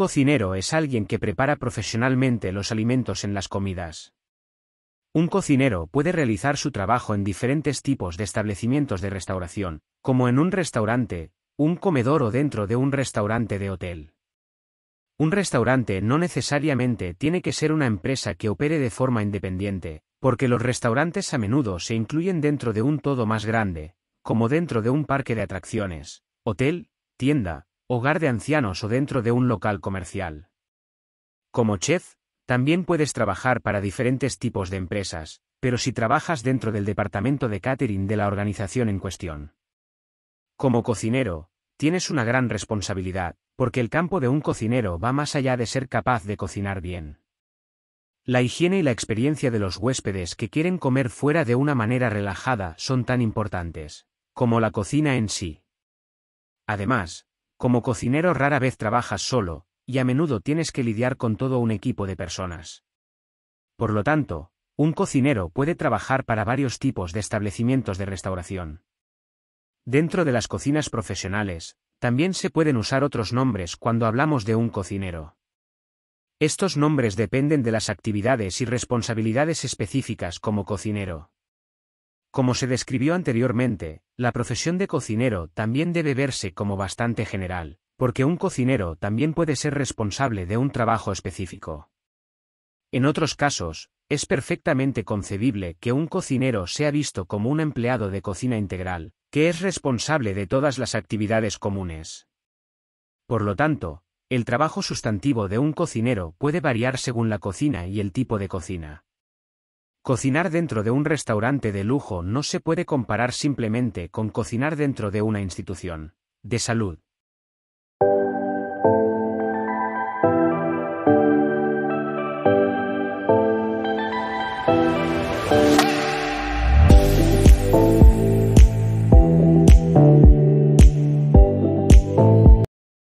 cocinero es alguien que prepara profesionalmente los alimentos en las comidas. Un cocinero puede realizar su trabajo en diferentes tipos de establecimientos de restauración, como en un restaurante, un comedor o dentro de un restaurante de hotel. Un restaurante no necesariamente tiene que ser una empresa que opere de forma independiente, porque los restaurantes a menudo se incluyen dentro de un todo más grande, como dentro de un parque de atracciones, hotel, tienda, hogar de ancianos o dentro de un local comercial. Como chef, también puedes trabajar para diferentes tipos de empresas, pero si trabajas dentro del departamento de catering de la organización en cuestión. Como cocinero, tienes una gran responsabilidad, porque el campo de un cocinero va más allá de ser capaz de cocinar bien. La higiene y la experiencia de los huéspedes que quieren comer fuera de una manera relajada son tan importantes, como la cocina en sí. Además, como cocinero rara vez trabajas solo, y a menudo tienes que lidiar con todo un equipo de personas. Por lo tanto, un cocinero puede trabajar para varios tipos de establecimientos de restauración. Dentro de las cocinas profesionales, también se pueden usar otros nombres cuando hablamos de un cocinero. Estos nombres dependen de las actividades y responsabilidades específicas como cocinero. Como se describió anteriormente, la profesión de cocinero también debe verse como bastante general, porque un cocinero también puede ser responsable de un trabajo específico. En otros casos, es perfectamente concebible que un cocinero sea visto como un empleado de cocina integral, que es responsable de todas las actividades comunes. Por lo tanto, el trabajo sustantivo de un cocinero puede variar según la cocina y el tipo de cocina. Cocinar dentro de un restaurante de lujo no se puede comparar simplemente con cocinar dentro de una institución de salud.